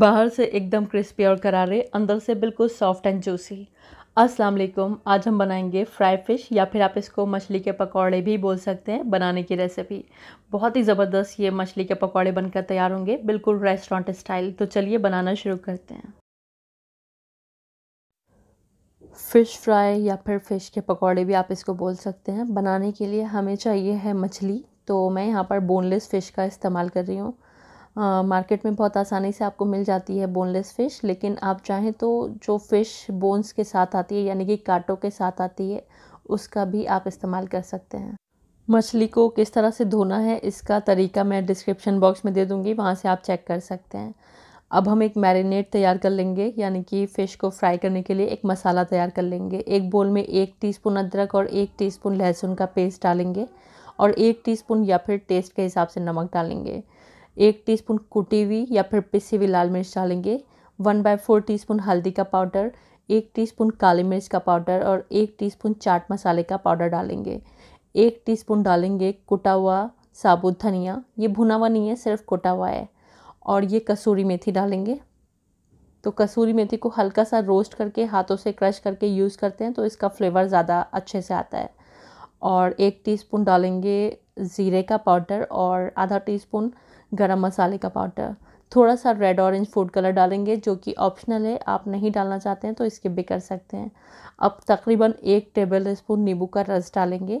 बाहर से एकदम क्रिस्पी और करारे अंदर से बिल्कुल सॉफ्ट एंड जूसी अस्सलाम वालेकुम आज हम बनाएंगे फ्राई फ़िश या फिर आप इसको मछली के पकौड़े भी बोल सकते हैं बनाने की रेसिपी बहुत ही ज़बरदस्त ये मछली के पकौड़े बनकर तैयार होंगे बिल्कुल रेस्टोरेंट स्टाइल तो चलिए बनाना शुरू करते हैं फ़िश फ्राई या फिर फ़िश के पकौड़े भी आप इसको बोल सकते हैं बनाने के लिए हमें चाहिए है मछली तो मैं यहाँ पर बोनलेस फ़िश का इस्तेमाल कर रही हूँ मार्केट में बहुत आसानी से आपको मिल जाती है बोनलेस फ़िश लेकिन आप चाहें तो जो फ़िश बोन्स के साथ आती है यानी कि कांटों के साथ आती है उसका भी आप इस्तेमाल कर सकते हैं मछली को किस तरह से धोना है इसका तरीका मैं डिस्क्रिप्शन बॉक्स में दे दूंगी वहाँ से आप चेक कर सकते हैं अब हम एक मैरिनेट तैयार कर लेंगे यानी कि फ़िश को फ्राई करने के लिए एक मसाला तैयार कर लेंगे एक बोल में एक टीस्पून अदरक और एक टीस्पून लहसुन का पेस्ट डालेंगे और एक टीस्पून या फिर टेस्ट के हिसाब से नमक डालेंगे एक टीस्पून कुटी हुई या फिर पिसी हुई लाल मिर्च डालेंगे वन बाय फोर टी हल्दी का पाउडर एक टीस्पून काली मिर्च का पाउडर और एक टीस्पून चाट मसाले का पाउडर डालेंगे एक टीस्पून डालेंगे कुटा हुआ साबुत धनिया ये भुना हुआ नहीं है सिर्फ कुटा हुआ है और ये कसूरी मेथी डालेंगे तो कसूरी मेथी को हल्का सा रोस्ट करके हाथों से क्रश करके यूज़ करते हैं तो इसका फ्लेवर ज़्यादा अच्छे से आता है और एक टीस्पून डालेंगे ज़ीरे का पाउडर और आधा टीस्पून गरम मसाले का पाउडर थोड़ा सा रेड ऑरेंज फूड कलर डालेंगे जो कि ऑप्शनल है आप नहीं डालना चाहते हैं तो इसके भी कर सकते हैं अब तकरीबन एक टेबल स्पून नींबू का रस डालेंगे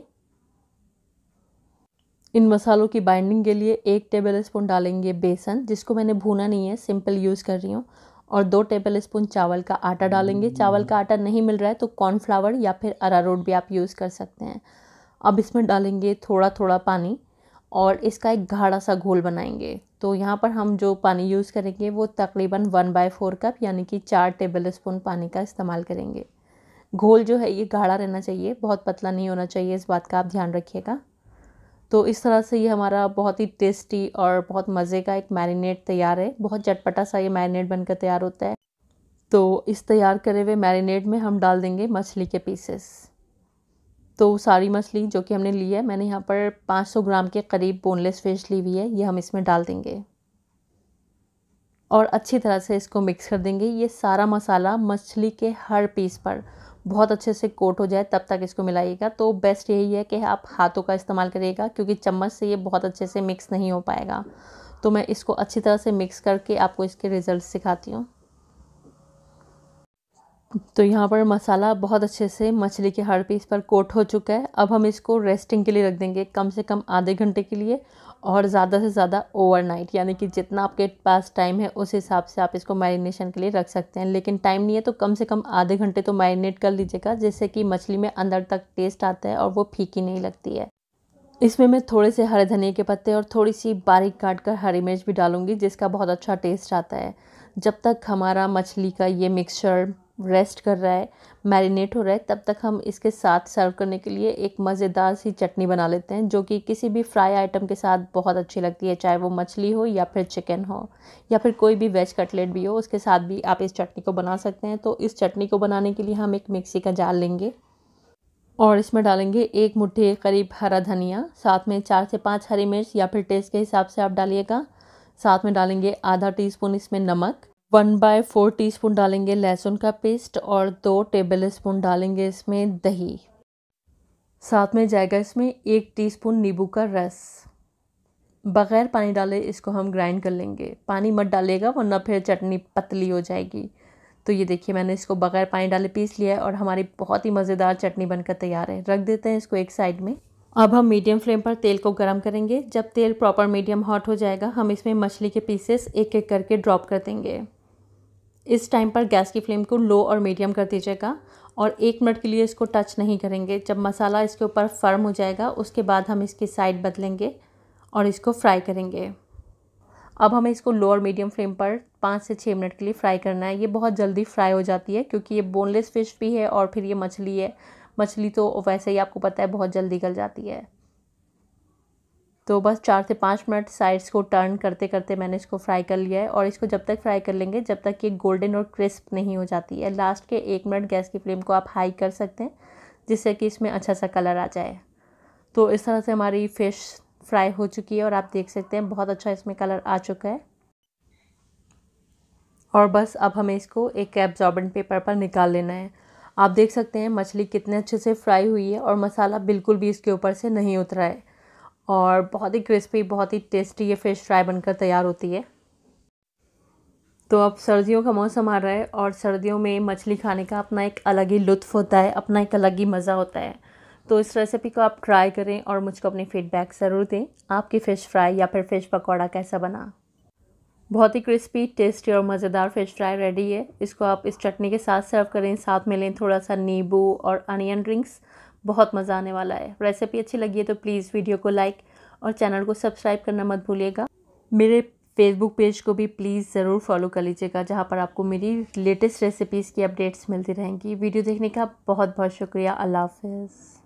इन मसालों की बाइंडिंग के लिए एक टेबल स्पून डालेंगे बेसन जिसको मैंने भूना नहीं है सिंपल यूज़ कर रही हूँ और दो टेबल स्पून चावल का आटा डालेंगे चावल का आटा नहीं मिल रहा है तो कॉर्नफ्लावर या फिर अरारोट भी आप यूज़ कर सकते हैं अब इसमें डालेंगे थोड़ा थोड़ा पानी और इसका एक गाढ़ा सा घोल बनाएंगे तो यहाँ पर हम जो पानी यूज़ करेंगे वो तकरीबन वन बाई फोर कप यानी कि चार टेबल स्पून पानी का इस्तेमाल करेंगे घोल जो है ये गाढ़ा रहना चाहिए बहुत पतला नहीं होना चाहिए इस बात का आप ध्यान रखिएगा तो इस तरह से ये हमारा बहुत ही टेस्टी और बहुत मज़े का एक मैरिनेट तैयार है बहुत चटपटा सा ये मैरिनेट बनकर तैयार होता है तो इस तैयार करे हुए मैरिनेट में हम डाल देंगे मछली के पीसेस तो सारी मछली जो कि हमने ली है मैंने यहाँ पर 500 ग्राम के करीब बोनलेस फिश ली हुई है ये हम इसमें डाल देंगे और अच्छी तरह से इसको मिक्स कर देंगे ये सारा मसाला मछली के हर पीस पर बहुत अच्छे से कोट हो जाए तब तक इसको मिलाइएगा तो बेस्ट यही है कि आप हाथों का इस्तेमाल करिएगा क्योंकि चम्मच से ये बहुत अच्छे से मिक्स नहीं हो पाएगा तो मैं इसको अच्छी तरह से मिक्स करके आपको इसके रिज़ल्ट सिखाती हूँ तो यहाँ पर मसाला बहुत अच्छे से मछली के हर पीस पर कोट हो चुका है अब हम इसको रेस्टिंग के लिए रख देंगे कम से कम आधे घंटे के लिए और ज़्यादा से ज़्यादा ओवरनाइट यानी कि जितना आपके पास टाइम है उस हिसाब से आप इसको मैरिनेशन के लिए रख सकते हैं लेकिन टाइम नहीं है तो कम से कम आधे घंटे तो मैरिनेट कर लीजिएगा जिससे कि मछली में अंदर तक टेस्ट आता है और वो फीकी नहीं लगती है इसमें मैं थोड़े से हरे धनिया के पत्ते और थोड़ी सी बारीक काट कर हरी मिर्च भी डालूंगी जिसका बहुत अच्छा टेस्ट आता है जब तक हमारा मछली का ये मिक्सचर रेस्ट कर रहा है मैरिनेट हो रहा है तब तक हम इसके साथ सर्व करने के लिए एक मज़ेदार सी चटनी बना लेते हैं जो कि किसी भी फ्राई आइटम के साथ बहुत अच्छी लगती है चाहे वो मछली हो या फिर चिकन हो या फिर कोई भी वेज कटलेट भी हो उसके साथ भी आप इस चटनी को बना सकते हैं तो इस चटनी को बनाने के लिए हम एक मिक्सी का जाल लेंगे और इसमें डालेंगे एक मुठ्ठी करीब हरा धनिया साथ में चार से पाँच हरी मिर्च या फिर टेस्ट के हिसाब से आप डालिएगा साथ में डालेंगे आधा टीस्पून इसमें नमक वन बाय फोर टी डालेंगे लहसुन का पेस्ट और दो टेबल स्पून डालेंगे इसमें दही साथ में जाएगा इसमें एक टीस्पून नींबू का रस बग़ैर पानी डाले इसको हम ग्राइंड कर लेंगे पानी मत डालेगा वरना फिर चटनी पतली हो जाएगी तो ये देखिए मैंने इसको बग़ैर पानी डाले पीस लिया है और हमारी बहुत ही मज़ेदार चटनी बनकर तैयार है रख देते हैं इसको एक साइड में अब हम मीडियम फ्लेम पर तेल को गर्म करेंगे जब तेल प्रॉपर मीडियम हॉट हो जाएगा हम इसमें मछली के पीसेस एक एक करके ड्रॉप कर देंगे इस टाइम पर गैस की फ्लेम को लो और मीडियम कर दीजिएगा और एक मिनट के लिए इसको टच नहीं करेंगे जब मसाला इसके ऊपर फर्म हो जाएगा उसके बाद हम इसकी साइड बदलेंगे और इसको फ्राई करेंगे अब हमें इसको लो और मीडियम फ्लेम पर पाँच से छः मिनट के लिए फ्राई करना है ये बहुत जल्दी फ्राई हो जाती है क्योंकि ये बोनलेस फ़िश भी है और फिर ये मछली है मछली तो वैसे ही आपको पता है बहुत जल्दी गल जाती है तो बस चार से पाँच मिनट साइड्स को टर्न करते करते मैंने इसको फ्राई कर लिया है और इसको जब तक फ्राई कर लेंगे जब तक ये गोल्डन और क्रिस्प नहीं हो जाती है लास्ट के एक मिनट गैस की फ्लेम को आप हाई कर सकते हैं जिससे कि इसमें अच्छा सा कलर आ जाए तो इस तरह से हमारी फ़िश फ्राई हो चुकी है और आप देख सकते हैं बहुत अच्छा इसमें कलर आ चुका है और बस अब हमें इसको एक एब्जॉर्बेंट पेपर पर निकाल लेना है आप देख सकते हैं मछली कितने अच्छे से फ्राई हुई है और मसाला बिल्कुल भी इसके ऊपर से नहीं उतरा है और बहुत ही क्रिस्पी बहुत ही टेस्टी ये फ़िश फ्राई बनकर तैयार होती है तो अब सर्दियों का मौसम आ रहा है और सर्दियों में मछली खाने का अपना एक अलग ही लुत्फ़ होता है अपना एक अलग ही मज़ा होता है तो इस रेसिपी को आप ट्राई करें और मुझको अपनी फीडबैक ज़रूर दें आपकी फ़िश फ्राई या फिर फ़िश पकौड़ा कैसा बना बहुत ही क्रिस्पी टेस्टी और मज़ेदार फ़िश फ्राई रेडी है इसको आप इस चटनी के साथ सर्व करें साथ में लें थोड़ा सा नींबू और अनियन ड्रिंक्स बहुत मज़ा आने वाला है रेसिपी अच्छी लगी है तो प्लीज़ वीडियो को लाइक और चैनल को सब्सक्राइब करना मत भूलिएगा मेरे फेसबुक पेज को भी प्लीज़ ज़रूर फॉलो कर लीजिएगा जहाँ पर आपको मेरी लेटेस्ट रेसिपीज़ की अपडेट्स मिलती रहेंगी वीडियो देखने का बहुत बहुत शुक्रिया अल्लाह हाफिज़